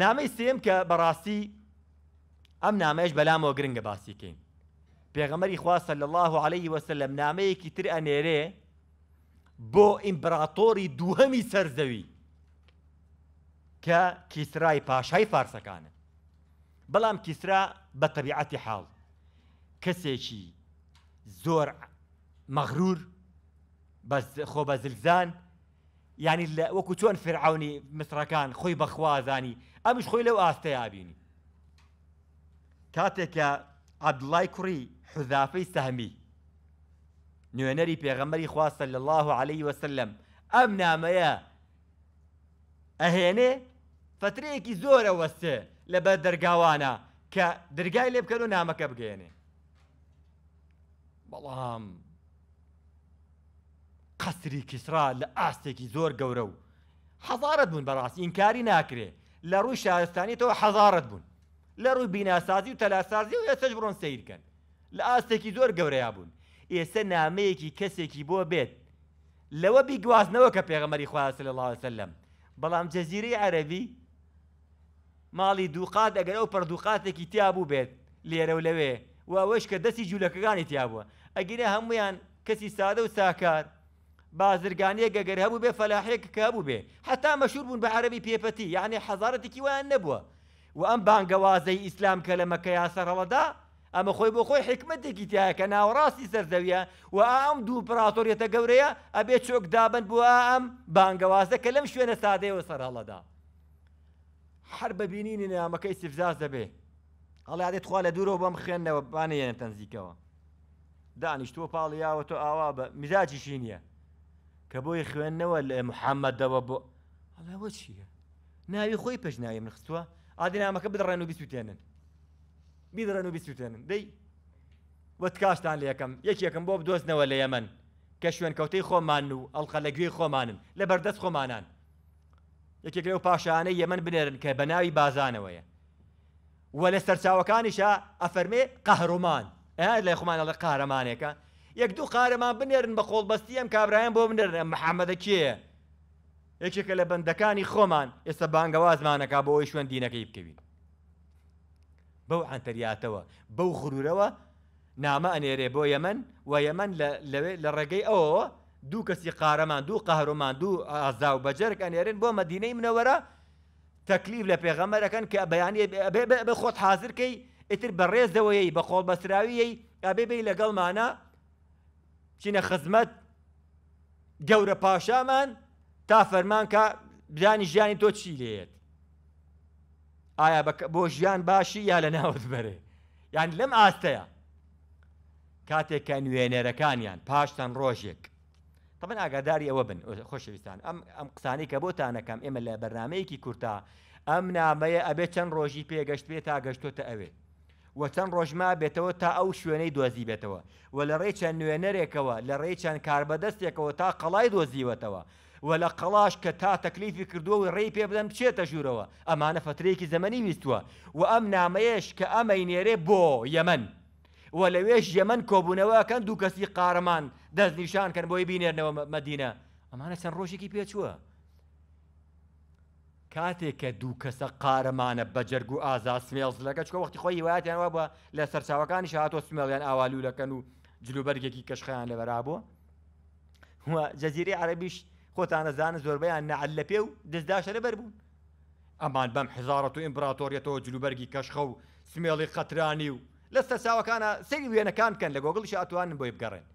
نامەی سێم کە بەڕاستی ئەم نامەش بەلامەوە گرنگە باسیکەین پێغەمەری خواستە لە الله عليه وسلم نامەیەکی تر ئەنێرێ بۆ ئیمپراتۆری دووهەمی سەرزەوی کە کیسرای پاشای فارسەکانە بەڵام کیسرا بە تەبیعەتی حاڵ کەسێکی زۆر مەغرور خۆ بە زلزان ینی وەکو چۆن فرعونی مسرەکان خۆی بەخوازانی ئەمش خۆی لەو ئاستەیە بینی کاتێک کە عبدڵای کوڕی حزافەی سەهمی نوێنەری پێغەمەری خواستە لە الله عليه وسلم ئەم نامەیە ئەهێنێ فترەیەکی زۆرە وەستێ لە بە دەرگاوانە کە دەرگای لێ بکەن و نامەکە بگەێنێ بەڵام قەسری کیسرا لە ئاستێکی زۆر گەورە و حەزارت بوون بەڕاستی ئینکاری ناکرێ لە ڕووی شارستانیتەوە حەزارت بوون لە ڕووی بیناسازی و تەلاسازی و ئێسەش بڕۆن سیرکەن لە ئاستێکی زۆر گەورەیا بوون ئێستا نامەیەکی کەسێکی بۆ بێت لەوە بیگوازنەوە کە پێغەمەری خواست لە اللهوسلم بەڵام جەزیری عەربی ماڵی دووقات ئەگەر ئەو پەردووقاتێکی تیابوو بێت لێرە و لەوێ و ئەوەش کە دەستی جوولەکەگانی تیابووە ئەگەرە هەمویان کەسی سادە و ساکار بازرگانیە گەگەر هەبوو بێ فەلاحێک کابوو بێ هەتا مەشور بوون بە عەربی پێپەتی یعنی حەزارەتێکی ویان نەبووە و ئەم بانگەوازەی ئیسلام کە لە مەکە یاسەرەوەدا ئەمە خۆی بۆ خۆی حکمتێکی تایە کە ناوەڕاستی سەرزەویە و ئام دوو پراتۆریەتە گەورەیە ئەبێ چۆک دابن بووە ئەم بانگەوازە کە لەم شوێنە سادەیەوە سەرهەڵەدا هەر بەبینینی نامەکەی سفزاز دەبێ هەڵی عادێت خوا لە دوورەوە بەم خوێندنەوە بانە یەنە تەنزیکەوە دانیشتوە پاڵیاوە تۆ ئاوا بە میزاجیشی نییە کە بۆی خوێندنەوە لە محەممەدەوە بۆ ئەڵەوە چییە ناوی خۆی پێش نایم نخستووە ئادینامەکە بدڕێن و بیسووتێنن بیدڕێن و بیسووتێنن دەی وەت کاشتان لە یەکەم یەکێکم بۆ بدۆستنەوە لە یەمەن کە شوێنکەوتەی خۆمان و ئەڵخە لە گوێی خۆمانن لە بەردەست خۆمانان یەکێک لەو پاشانەی یەمەن بنێرن کە بە ناوی بازانەوەیە وە لە سەرچاوەکانیشە ئەفەرمێ قەهڕمان لە خۆمانە لە قارەمانێکە یەک دوو قارەمان بنێرن بە خۆڵبەستی ئەم کابراەن بۆ بنێرنە محەممەدە کێ یەکێکە لە بەندەکانی خۆمان ئێستا بانگەوازمانەکە بۆ ئەوی شوێن دینەکەی بکەوین بەو ئەتەریاتەوە بەو غرورەوە نامە ئەنێرێ بۆ یەمەن و یەمەن لە ڕێگەی ئەوەوە دوو کەسی قارەمان دوو قاهرۆمان دوو ئازا و بەجەرک ئەنێرن بۆ مەدینەی منەوەرە تەکلیف لە پێغەمەرەکەن کە بەیانی بخۆت حاضرکەی ئتر بەڕێزەوەی بە خۆڵ بەسراویەی ئەبێ بی لەگەڵمانە چینە خزمەت گەورە پاشامان تا فەرمان کە بدانی ژیانی تۆ چی لێت ئایا بۆ ژیان باشی یا لە ناوت بەرێ یان لەم ئاستەیە کاتێککە نوێنەرەکانیان پاشتان ڕۆژێک تەمەن ئاگاداری ئەوە بن خۆشەویستان ئەم ئەم قسانی کە بۆتانەکەم ئێمە لە بەرنمەیەکی کورتا ئەم نامەیە ئەبێ چەند ڕۆژی پێگەشت بێت تا گەشتۆتە ئەوێت و چەند ڕۆژما بێتەوە تا ئەو شوێنەی دۆزی بێتەوە و لە ڕێچەند نوێنەرێکەوە لە ڕێچەند کاربەدەستێکەوە تا قەڵای دۆزیوەتەوە و لە قەڵاش کە تا تەکلیفی کردووە و ڕێی پێ بدەم بچێتە ژوورەوە ئەمانە فترێکی زەمەنی ویستووە و ئەم نامەیەش کە ئەمەی نێرێ بۆ یەمەن و لەوێش یەمەن کۆبوونەوەکەن دوو کەسی قارەمان دەستنیشان کردن بۆی بینێرنەوە مدینە ئەمانە چەند ڕۆژێکی پێچووە کاتێک کە دوو کەسە قارەمانە بەجرگ و ئازا سمێڵز لەگە چکە وەختی خۆی وایەتیانەوە بە لە سەرچاوەکانی شهاتۆ سمێڵیان ئاوالوولەکەن و جلوبەرگێکی کەشخیان لە بەرابووە جەزیری عربیش خۆتانەزانە زۆربیان نەعل لە پێ و دەستداشەرە بەر بوون ئەمان بەم حزارەت و ئیمپراتۆریەتەوە جلوبەرگی کەشخە و سمێڵی قەترانی و لە سەرچاوەکانە سەری وێنەکان بکەن لە گۆگڵیش ئەتوانن بۆی بگەڕێن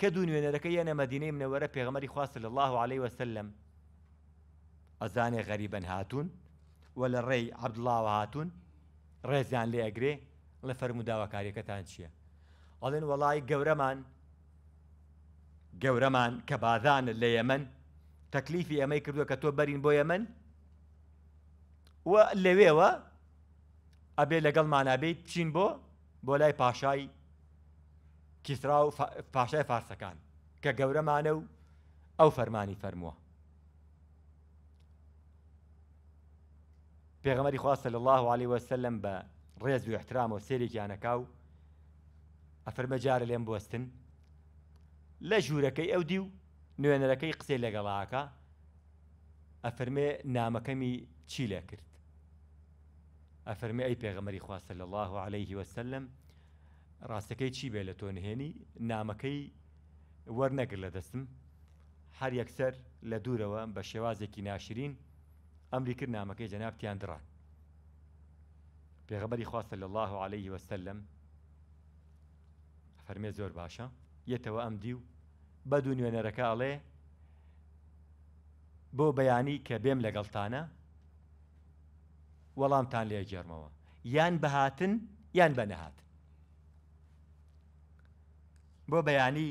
کە دوو نوێنەرەکە یەنە مەدینەی منەوەرە پێغمەری خواست لە الله عليه وسلم ئەزانێ غەریبەن هاتوون و لە ڕێی عبدڵاوە هاتوون ڕێزیان لێ ئەگرێ لە فەرموداواکاریەکەتان چییە؟ ئەڵێن وەڵی گەورەمان گەورەمان کە بادانت لە یەمەن تەکلیفی ئەمەی کردووە کە تۆ بەرین بۆ یەمەن و لەوێوە ئەبێ لەگەڵ مانابێت چین بۆ بۆ لای پاشای کیسرا و پاشای فارسەکان کە گەورەمانە و ئەو فەرمانی فەرمووە پێغەمەری خواستە لە الله عليه وسلم بە ڕێز و احترام و سێرێکیانەکاو ئەفرمە جارە لێم بستن لە ژوورەکەی ئەو دی و نوێنەرەکەی قسەی لەگەڵاکە ئەفرمێ نامەکەمی چی لێ کرد ئەفرمێ ئەی پێغەمەری خواستە لە الله عليه وسلم ڕاستەکەی چی بێ لە تۆ نهێنی نامەکەی وەرنەگر لە دەستم هەر یەکسەر لە دوورەوە بە شێوازێکی ناشرین ئەمریکرد نامەکەی جەنابتیان دران پێغەبەری خواستە لە الله عليه وسلم فەرمێ زۆر باشە یەتەوە ئەم دی و بە دوو نوێنەرەکەڵێ بۆ بەیانی کە بێم لەگەڵتانە وەڵامتان لێ جێرمەوە یان بەهاتن یان بەنەهات بۆ بەیانی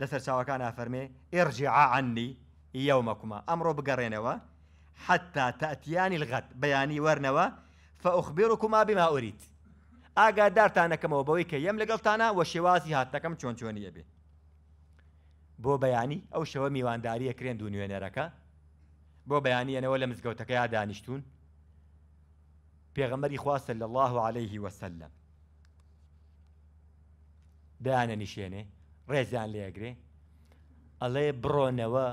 لەسەر چاوەکان ئافەرمێ ئێرجعاعنی یەومەکوما ئەمڕۆ بگەڕێنەوە حتا تەتیانی لغەت بەیانی وەرنەوە فەخبێڕکوما بما ئوریت ئاگادارتانەکەمەوە بەوەی کە یەم لەگەڵتانە وە شێوازی هاتەکەم چۆن چۆنیە بێ بۆ بەیانی ئەو شەوە میوانداریە کرێن دو نوێنەرەکە بۆ بەیانیەنەوە لە مزگەوتەکە یا دانیشتون پێغەمەری خواسە لە الله عليه وسلم دایانە نیشێنێ ڕێزیان لێگرێ ئەڵێ بڕۆنەوە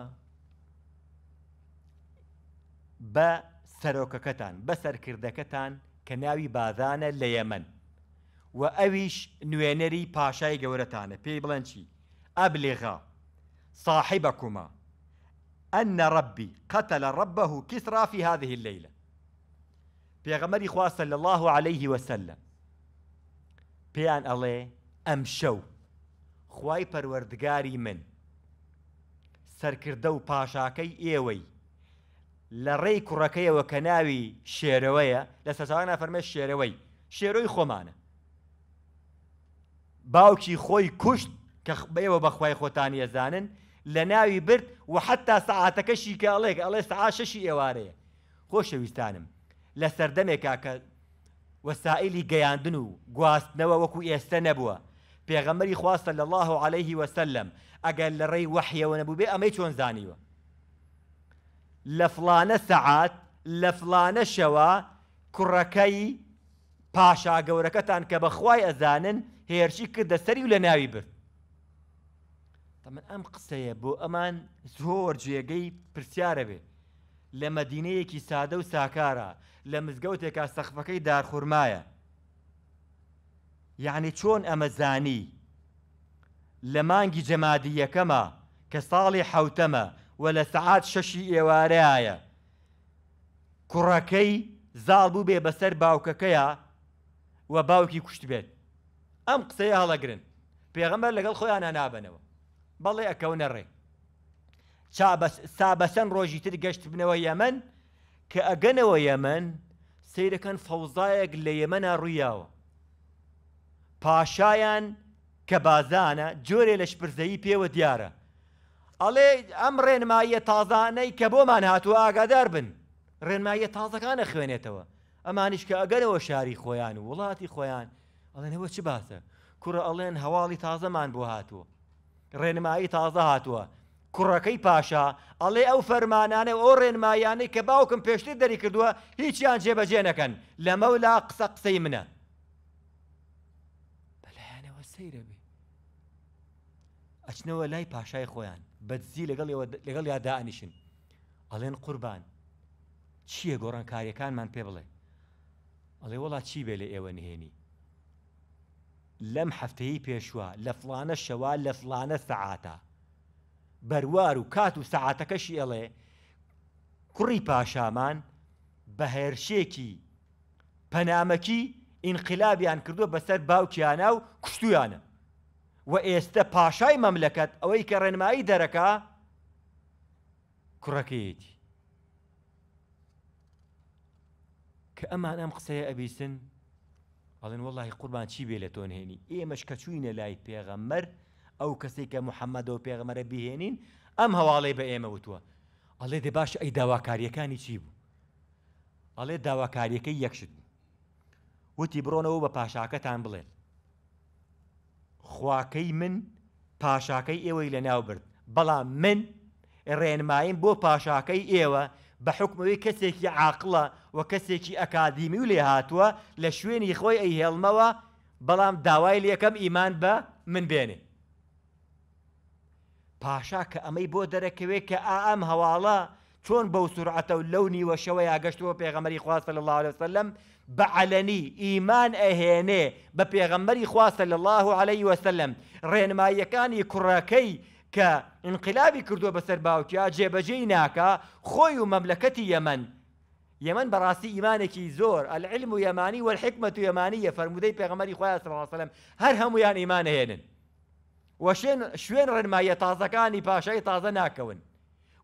بە سەرۆکەکەتان بە سەرکردەکەتان کە ناوی بادانە لە و ئەویش نوێنەری پاشای گەورەتانە پێی بڵەن چی ئەبلێغا صاحبەکوما ئەنە ڕبی قەتە لە ڕبەه و کیسرافی هذه اللەیلە پێغەمەری خواستە لە الله عليه وسلم پێیان ئەڵێ ئەم شەو خوای پەروەردگاری من سەرکردە و پاشاکەی ئێوەی لە ڕێی کوڕەکەیەوە کە ناوی شێرەوەیە لە سەساوانە فەرمە شێرەوەی شێرۆی خۆمانە باوکی خۆی کوشت کە بەوە بەخوای خۆتان ێزانن لە ناوی برد و حتا سعاتەکەشی کاڵێک ئەڵێ سعا شەشی ئێوارەیە خۆشەویستانم لە سەردەمێکا کە وەسائلی گەیاندن و گواستنەوە وەکو ئێستا نەبووە پێغەمەری خواستە لە الله عليه وسلم ئەگەر لە ڕێی وەحیەوە نەبوو بێ ئەمەی چۆن زانیوە لە فلانە سەعات لە فلانە شەوە کوڕەکەی پاشا گەورەکەتان کە بەخوای ئەزانن هێرشی کرد دەسەری و لە ناوی برد تەمن ئەم قسەیە بۆ ئەمان زۆر جێگەی پرسیارە بێ لە مەدینەیەکی سادە و ساکارە لە مزگەوتێکا سەخفەکەی دارخورمایە یعنی چۆن ئەمەزانی لە مانگی جەمادی یەکەمە کە ساڵی حوتەمە و لە سعات شەشی ئێوارەیە کوڕەکەی زاڵ بوو بێ بەسەر باوکەکەیە و باوکی کوشت بێت ئەم قسەی هەڵەگرن پێغەمبەر لەگەڵ خۆیانە نابنەوە بەڵێ ئەکەونە ڕێ سابەسەن ڕۆژی تر گەشت بنەوە یەمەن کە ئەگەنەوە یەمەن سیرەکەن فەوزایەک لە یەمەە ڕوویاوە پاشایان کە بازانە جۆرێ لە شپرزایی پێوە دیارە ئەڵێ ئەم ڕێنمایە تازانەی کە بۆمان هاتووە ئاگادار بن ڕێنمایە تازەکانە خوێنێتەوە ئەمانیش کە ئەگەرەوە شاری خۆیان و وڵاتی خۆیان ئەڵێنەوە چ باسە کوڕە ئەڵێن هەواڵی تازەمان بۆ هاتووە ڕێنمایی تازە هاتووە کوڕەکەی پاشا ئەڵێ ئەو فەرمانانە ئەو ڕێنمایانەی کە باوکم پێشتر دەری کردووە هیچیان جێبەجێنەکەن لەمەولا قسە قسەی منە بەلایەنەوە سەیرە بێ ئەچنەوە لای پاشای خۆیان بەدزی لەگەڵ یادانیشن ئەڵێن قوربان چییە گۆڕانکاریەکانمان پێ بڵێ ئەڵێ وڵات چی بێ لە ئێوە نهێنی لەم هەفتەی پێشوە لە فلانە شەوا لە فلانە سەعاتە بەروار و کات و سەعاتەکەشی ئەڵێ کوڕی پاشامان بە هێرشێکی پەنامەکی ئینقلابیان کردووە بەسەر باوکیانە و کوشتویانە و ئێستا پاشای مەملەکەت ئەوەی کە ڕێنمایی دەرەکە کوڕەکەیەتی کە ئەمان ئەم قسەیە ئەبیسن بەڵێن وڵی قوربان چی بێ لە تۆنهێنی ئێمەش کە چوینە لای پێغەمەر ئەو کەسی کە محەممەدەوە پێغەمەرە بهێنین ئەم هەواڵی بە ئێمە وتووە ئەڵێ دێ باش ئەی داواکاریەکانی چی بوو ئەڵێ داواکاریەکەی یەکشت بوو وتی بڕۆنەوە بە پاشاکەتان بڵێن خواکەی من پاشاکەی ئێوەی لە ناو برد بەڵام من ڕێنمایم بۆ پاشاکەی ئێوە بە حکمەوەی کەسێکی عاقلە و کەسێکی ئەکادیمی و لێ هاتووە لە شوێنی خۆی ئەی هێڵمەوە بەڵام داوای لەکەم ئیمان بە من بێنێ. پاشا کە ئەمەی بۆ دەرەکەوێت کە ئا ئەم هەواڵە چون بەو سرعەتە و لەو نیوەشەوە یاگەشتەوە پێغەمەری خواستە لە الله وسلم بعلني ايمان ئەهێنێ بە پێغەمبەری خواستە الله عليه وسلم ڕێنماییەکانی کوڕەکەی کە انقلابی كردو بسر باوکیا جێبەجێی ناکە مملكتي و يمن براسي یەمن زور ئیمانێکی زۆر العلم و یەمانی والحکمت و یەمانیە فەرمودەی پێغەمەری وسلم سلام هەر هەمویان ئیمانە هێنن وەشێن شوێن ڕێنمایە تازەکانی پاشای تازە ناکەون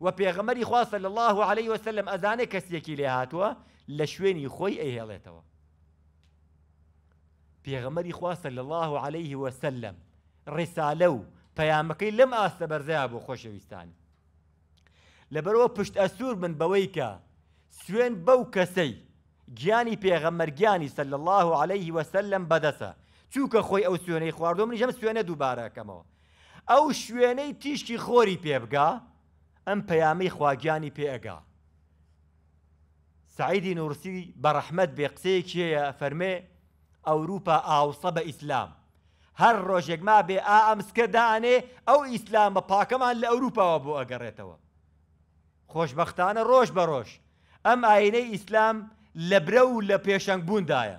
و پێغەمەری خواستە لە الله عليه وسلم ئەزانێ کەسێکی لێ هاتووە لە شوێنی خۆی ئەیهێڵێتەوە پێغەمەری خواستە لە الله عليه وسلم ڕێسالە و پەیامەکەی لەم ئاستە بەرزەیە بۆ خۆشەویستان لەبەرەوە پشت ئەسوور من بەوەی کە سوێن بەو کەسەی گیانی پێغەمەرگیانی سەل الله عليه وسلم بەدەسە چووکە خۆی ئەو سوێنەی خواردۆ منی ژەم سوێنە دووبارەکەمەوە ئەو شوێنەی تیشکی خۆری پێبگا ئەم پەیامەی خواگیانی پێئگا سعیدی نورسی بەڕەحمەد بێ قسەیەکیەیە فەرمێ ئەوروپا ئاوسە بە ئیسلام هەر ڕۆژێک ما بێ ئا ئەمسکە دانێ ئەو ئیسلامە پاکەمان لە ئەوروپاوە بۆ ئەگەڕێتەوە خۆشببختانە ڕۆژ بە ڕۆژ ئەم ئاینەی ئیسلام لە برە و لە پێشەنگ بووندایە.